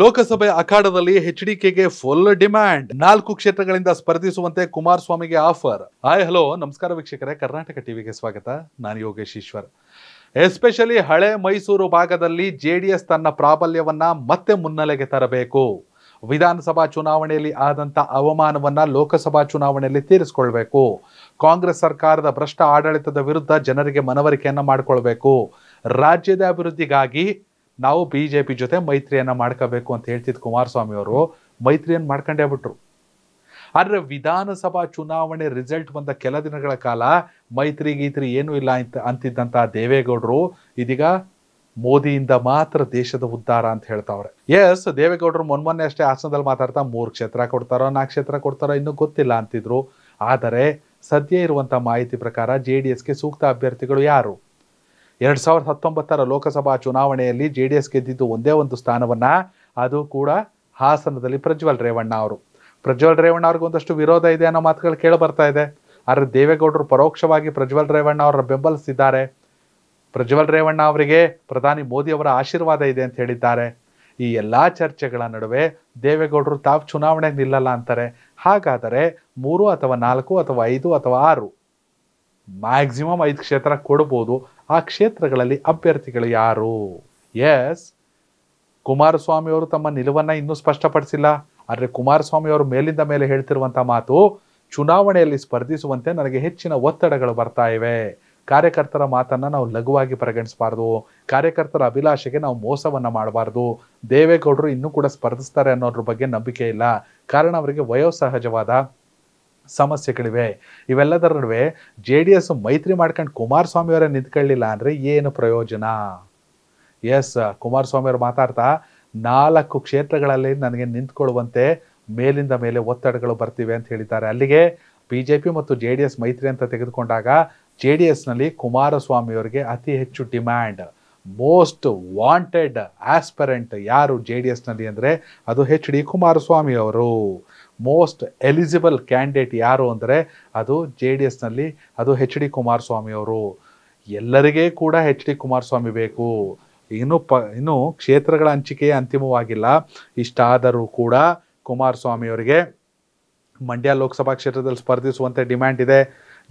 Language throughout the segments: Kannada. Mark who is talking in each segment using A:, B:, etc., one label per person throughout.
A: ಲೋಕಸಭೆ ಅಖಾಡದಲ್ಲಿ ಎಚ್ ಡಿಕೆಗೆ ಫುಲ್ ಡಿಮ್ಯಾಂಡ್ ನಾಲ್ಕು ಕ್ಷೇತ್ರಗಳಿಂದ ಸ್ಪರ್ಧಿಸುವಂತೆ ಕುಮಾರಸ್ವಾಮಿಗೆ ಆಫರ್ ಹಾಯ್ ಹಲೋ ನಮಸ್ಕಾರ ವೀಕ್ಷಕರೇ ಕರ್ನಾಟಕ ಟಿವಿಗೆ ಸ್ವಾಗತ ನಾನು ಯೋಗೇಶ್ ಈಶ್ವರ್ ಎಸ್ಪೆಷಲಿ ಹಳೆ ಮೈಸೂರು ಭಾಗದಲ್ಲಿ ಜೆಡಿಎಸ್ ತನ್ನ ಪ್ರಾಬಲ್ಯವನ್ನ ಮತ್ತೆ ಮುನ್ನೆಲೆಗೆ ತರಬೇಕು ವಿಧಾನಸಭಾ ಚುನಾವಣೆಯಲ್ಲಿ ಆದಂತ ಅವಮಾನವನ್ನ ಲೋಕಸಭಾ ಚುನಾವಣೆಯಲ್ಲಿ ತೀರಿಸಿಕೊಳ್ಬೇಕು ಕಾಂಗ್ರೆಸ್ ಸರ್ಕಾರದ ಭ್ರಷ್ಟ ಆಡಳಿತದ ವಿರುದ್ಧ ಜನರಿಗೆ ಮನವರಿಕೆಯನ್ನು ಮಾಡಿಕೊಳ್ಬೇಕು ರಾಜ್ಯದ ಅಭಿವೃದ್ಧಿಗಾಗಿ ನಾವು ಬಿಜೆಪಿ ಜೊತೆ ಮೈತ್ರಿಯನ್ನ ಮಾಡ್ಕೋಬೇಕು ಅಂತ ಹೇಳ್ತಿದ್ ಕುಮಾರಸ್ವಾಮಿ ಅವರು ಮೈತ್ರಿಯನ್ನು ಮಾಡ್ಕೊಂಡೇ ಬಿಟ್ರು ಆದರೆ ವಿಧಾನಸಭಾ ಚುನಾವಣೆ ರಿಸಲ್ಟ್ ಬಂದ ಕೆಲ ದಿನಗಳ ಕಾಲ ಮೈತ್ರಿ ಗೀತ್ರಿ ಏನೂ ಇಲ್ಲ ಅಂತ ಅಂತಿದ್ದಂತಹ ದೇವೇಗೌಡರು ಇದೀಗ ಮೋದಿಯಿಂದ ಮಾತ್ರ ದೇಶದ ಉದ್ಧಾರ ಅಂತ ಹೇಳ್ತಾವ್ರೆ ಎಸ್ ದೇವೇಗೌಡರು ಮೊನ್ಮೊನ್ನೆ ಅಷ್ಟೇ ಹಾಸನದಲ್ಲಿ ಮಾತಾಡ್ತಾ ಮೂರು ಕ್ಷೇತ್ರ ಕೊಡ್ತಾರೋ ನಾಲ್ಕು ಕ್ಷೇತ್ರ ಕೊಡ್ತಾರೋ ಇನ್ನೂ ಗೊತ್ತಿಲ್ಲ ಅಂತಿದ್ರು ಆದರೆ ಸದ್ಯ ಇರುವಂಥ ಮಾಹಿತಿ ಪ್ರಕಾರ ಜೆ ಡಿ ಎಸ್ಗೆ ಸೂಕ್ತ ಅಭ್ಯರ್ಥಿಗಳು ಯಾರು ಎರಡು ಸಾವಿರದ ಹತ್ತೊಂಬತ್ತರ ಲೋಕಸಭಾ ಚುನಾವಣೆಯಲ್ಲಿ ಜೆ ಡಿ ಎಸ್ ಗೆದ್ದಿದ್ದು ಒಂದೇ ಒಂದು ಸ್ಥಾನವನ್ನು ಅದು ಕೂಡ ಹಾಸನದಲ್ಲಿ ಪ್ರಜ್ವಲ್ ರೇವಣ್ಣ ಅವರು ಪ್ರಜ್ವಲ್ ರೇವಣ್ಣ ಅವ್ರಿಗೆ ಒಂದಷ್ಟು ವಿರೋಧ ಇದೆ ಅನ್ನೋ ಮಾತುಗಳು ಕೇಳಿ ಬರ್ತಾ ಇದೆ ಆದರೆ ದೇವೇಗೌಡರು ಪರೋಕ್ಷವಾಗಿ ಪ್ರಜ್ವಲ್ ರೇವಣ್ಣ ಅವರ ಬೆಂಬಲಿಸಿದ್ದಾರೆ ಪ್ರಜ್ವಲ್ ರೇವಣ್ಣ ಅವರಿಗೆ ಪ್ರಧಾನಿ ಮೋದಿ ಅವರ ಆಶೀರ್ವಾದ ಇದೆ ಅಂತ ಹೇಳಿದ್ದಾರೆ ಈ ಎಲ್ಲ ಚರ್ಚೆಗಳ ನಡುವೆ ದೇವೇಗೌಡರು ತಾವು ಚುನಾವಣೆಗೆ ನಿಲ್ಲಲ್ಲ ಅಂತಾರೆ ಹಾಗಾದರೆ ಮೂರು ಅಥವಾ ನಾಲ್ಕು ಅಥವಾ ಐದು ಅಥವಾ ಆರು ಮ್ಯಾಕ್ಸಿಮಮ್ ಐದು ಕ್ಷೇತ್ರ ಕೊಡ್ಬೋದು ಆ ಕ್ಷೇತ್ರಗಳಲ್ಲಿ ಅಭ್ಯರ್ಥಿಗಳು ಯಾರು ಎಸ್ ಅವರು ತಮ್ಮ ನಿಲುವನ್ನು ಇನ್ನೂ ಸ್ಪಷ್ಟಪಡಿಸಿಲ್ಲ ಆದರೆ ಅವರು ಮೇಲಿಂದ ಮೇಲೆ ಹೇಳ್ತಿರುವಂಥ ಮಾತು ಚುನಾವಣೆಯಲ್ಲಿ ಸ್ಪರ್ಧಿಸುವಂತೆ ನನಗೆ ಹೆಚ್ಚಿನ ಒತ್ತಡಗಳು ಬರ್ತಾ ಇವೆ ಕಾರ್ಯಕರ್ತರ ಮಾತನ್ನು ನಾವು ಲಘುವಾಗಿ ಪರಿಗಣಿಸಬಾರ್ದು ಕಾರ್ಯಕರ್ತರ ಅಭಿಲಾಷೆಗೆ ನಾವು ಮೋಸವನ್ನು ಮಾಡಬಾರ್ದು ದೇವೇಗೌಡರು ಇನ್ನೂ ಕೂಡ ಸ್ಪರ್ಧಿಸ್ತಾರೆ ಅನ್ನೋದ್ರ ಬಗ್ಗೆ ನಂಬಿಕೆ ಇಲ್ಲ ಕಾರಣ ಅವರಿಗೆ ವಯೋಸಹಜವಾದ ಸಮಸ್ಯೆಗಳಿವೆ ಇವೆಲ್ಲದರ ನಡುವೆ ಜೆ ಡಿ ಎಸ್ ಮೈತ್ರಿ ಮಾಡ್ಕೊಂಡು ಕುಮಾರಸ್ವಾಮಿ ಅವರೇ ನಿಂತ್ಕೊಳ್ಳಿಲ್ಲ ಅಂದರೆ ಏನು ಪ್ರಯೋಜನ ಎಸ್ ಕುಮಾರಸ್ವಾಮಿ ಅವರು ಮಾತಾಡ್ತಾ ನಾಲ್ಕು ಕ್ಷೇತ್ರಗಳಲ್ಲಿ ನನಗೆ ನಿಂತ್ಕೊಳ್ಳುವಂತೆ ಮೇಲಿಂದ ಮೇಲೆ ಒತ್ತಡಗಳು ಬರ್ತಿವೆ ಅಂತ ಹೇಳಿದ್ದಾರೆ ಅಲ್ಲಿಗೆ ಬಿ ಜೆ ಪಿ ಮತ್ತು ಜೆ ಡಿ ಎಸ್ ಮೈತ್ರಿ ಅಂತ ತೆಗೆದುಕೊಂಡಾಗ ಜೆ ಡಿ ಎಸ್ನಲ್ಲಿ ಕುಮಾರಸ್ವಾಮಿಯವರಿಗೆ ಅತಿ ಹೆಚ್ಚು ಡಿಮ್ಯಾಂಡ್ ಮೋಸ್ಟ್ ವಾಂಟೆಡ್ ಆಸ್ಪರೆಂಟ್ ಯಾರು ಜೆ ಡಿ ಎಸ್ನಲ್ಲಿ ಅಂದರೆ ಅದು ಹೆಚ್ ಡಿ ಕುಮಾರಸ್ವಾಮಿ ಅವರು ಮೋಸ್ಟ್ ಎಲಿಜಿಬಲ್ ಕ್ಯಾಂಡಿಡೇಟ್ ಯಾರು ಅಂದರೆ ಅದು ಜೆ ಡಿ ಎಸ್ನಲ್ಲಿ ಅದು ಹೆಚ್ ಡಿ ಕುಮಾರಸ್ವಾಮಿ ಅವರು ಎಲ್ಲರಿಗೆ ಕೂಡ ಹೆಚ್ ಡಿ ಕುಮಾರಸ್ವಾಮಿ ಬೇಕು ಇನ್ನು ಪ ಇನ್ನು ಕ್ಷೇತ್ರಗಳ ಹಂಚಿಕೆ ಅಂತಿಮವಾಗಿಲ್ಲ ಇಷ್ಟಾದರೂ ಕೂಡ ಕುಮಾರಸ್ವಾಮಿ ಅವರಿಗೆ ಮಂಡ್ಯ ಲೋಕಸಭಾ ಕ್ಷೇತ್ರದಲ್ಲಿ ಸ್ಪರ್ಧಿಸುವಂತೆ ಡಿಮ್ಯಾಂಡ್ ಇದೆ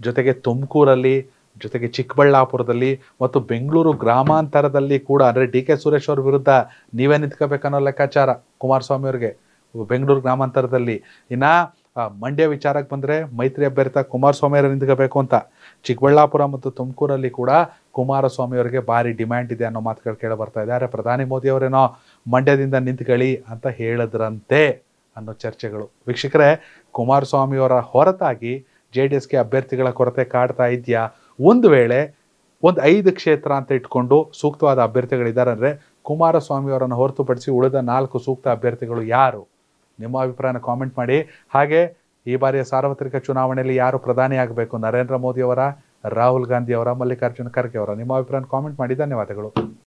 A: ಜೊತೆಗೆ ತುಮಕೂರಲ್ಲಿ ಜೊತೆಗೆ ಚಿಕ್ಕಬಳ್ಳಾಪುರದಲ್ಲಿ ಮತ್ತು ಬೆಂಗಳೂರು ಗ್ರಾಮಾಂತರದಲ್ಲಿ ಕೂಡ ಅಂದರೆ ಡಿ ಕೆ ಸುರೇಶ್ ಅವ್ರ ವಿರುದ್ಧ ನೀವೇ ನಿಂತ್ಕೋಬೇಕನ್ನೋ ಲೆಕ್ಕಾಚಾರ ಕುಮಾರಸ್ವಾಮಿ ಅವ್ರಿಗೆ ಬೆಂಗಳೂರು ಗ್ರಾಮಾಂತರದಲ್ಲಿ ಇನ್ನು ಮಂಡ್ಯ ವಿಚಾರಕ್ಕೆ ಬಂದರೆ ಮೈತ್ರಿ ಅಭ್ಯರ್ಥ ಕುಮಾರಸ್ವಾಮಿ ಅವರು ನಿಂತ್ಕೋಬೇಕು ಅಂತ ಚಿಕ್ಕಬಳ್ಳಾಪುರ ಮತ್ತು ತುಮಕೂರಲ್ಲಿ ಕೂಡ ಕುಮಾರಸ್ವಾಮಿ ಅವರಿಗೆ ಭಾರಿ ಡಿಮ್ಯಾಂಡ್ ಇದೆ ಅನ್ನೋ ಮಾತುಗಳು ಕೇಳಿ ಬರ್ತಾ ಆದರೆ ಪ್ರಧಾನಿ ಮೋದಿ ಅವರೇನೋ ಮಂಡ್ಯದಿಂದ ನಿಂತ್ಕೊಳ್ಳಿ ಅಂತ ಹೇಳಿದ್ರಂತೆ ಅನ್ನೋ ಚರ್ಚೆಗಳು ವೀಕ್ಷಕರೇ ಕುಮಾರಸ್ವಾಮಿಯವರ ಹೊರತಾಗಿ ಜೆ ಡಿ ಎಸ್ಗೆ ಅಭ್ಯರ್ಥಿಗಳ ಕೊರತೆ ಕಾಡ್ತಾ ಇದೆಯಾ ಒಂದು ವೇಳೆ ಒಂದು ಐದು ಕ್ಷೇತ್ರ ಅಂತ ಇಟ್ಕೊಂಡು ಸೂಕ್ತವಾದ ಅಭ್ಯರ್ಥಿಗಳಿದ್ದಾರೆ ಅಂದರೆ ಕುಮಾರಸ್ವಾಮಿ ಅವರನ್ನು ಹೊರತುಪಡಿಸಿ ಉಳಿದ ನಾಲ್ಕು ಸೂಕ್ತ ಅಭ್ಯರ್ಥಿಗಳು ಯಾರು ನಿಮ್ಮ ಅಭಿಪ್ರಾಯನ ಕಾಮೆಂಟ್ ಮಾಡಿ ಹಾಗೆ ಈ ಬಾರಿಯ ಸಾರ್ವತ್ರಿಕ ಚುನಾವಣೆಯಲ್ಲಿ ಯಾರು ಪ್ರಧಾನಿ ಆಗಬೇಕು ನರೇಂದ್ರ ಮೋದಿಯವರ ರಾಹುಲ್ ಗಾಂಧಿಯವರ ಮಲ್ಲಿಕಾರ್ಜುನ ಖರ್ಗೆ ಅವರ ನಿಮ್ಮ ಅಭಿಪ್ರಾಯನ ಕಾಮೆಂಟ್ ಮಾಡಿ ಧನ್ಯವಾದಗಳು